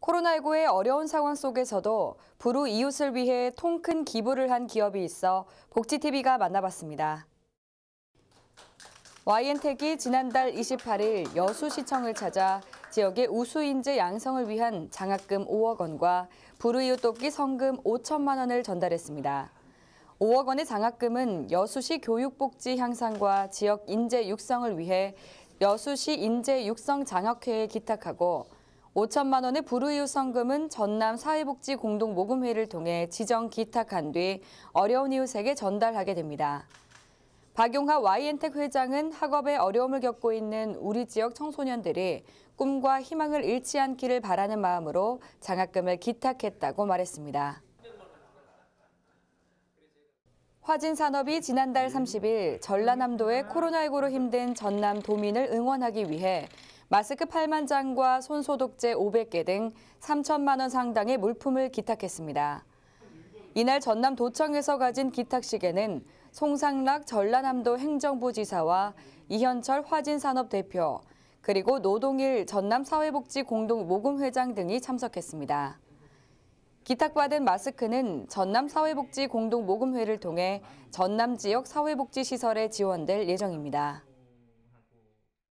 코로나19의 어려운 상황 속에서도 불우 이웃을 위해 통 큰 기부를 한 기업이 있어 복지TV가 만나봤습니다. YN택이 지난달 28일 여수시청을 찾아 지역의 우수인재 양성을 위한 장학금 5억 원과 불우이웃 돕기 성금 5천만 원을 전달했습니다. 5억 원의 장학금은 여수시 교육복지 향상과 지역 인재 육성을 위해 여수시 인재 육성 장학회에 기탁하고 5천만 원의 불우이웃 성금은 전남 사회복지 공동모금회를 통해 지정 기탁한 뒤 어려운 이웃에게 전달하게 됩니다. 박용하 YN텍 회장은 학업에 어려움을 겪고 있는 우리 지역 청소년들이 꿈과 희망을 잃지 않기를 바라는 마음으로 장학금을 기탁했다고 말했습니다. 화진산업이 지난달 30일 전라남도의 코로나19로 힘든 전남 도민을 응원하기 위해 마스크 8만 장과 손소독제 500개 등 3천만 원 상당의 물품을 기탁했습니다. 이날 전남 도청에서 가진 기탁식에는 송상락 전라남도 행정부지사와 이현철 화진산업대표, 그리고 노동일 전남사회복지공동모금회장 등이 참석했습니다. 기탁받은 마스크는 전남사회복지공동모금회를 통해 전남 지역 사회복지시설에 지원될 예정입니다.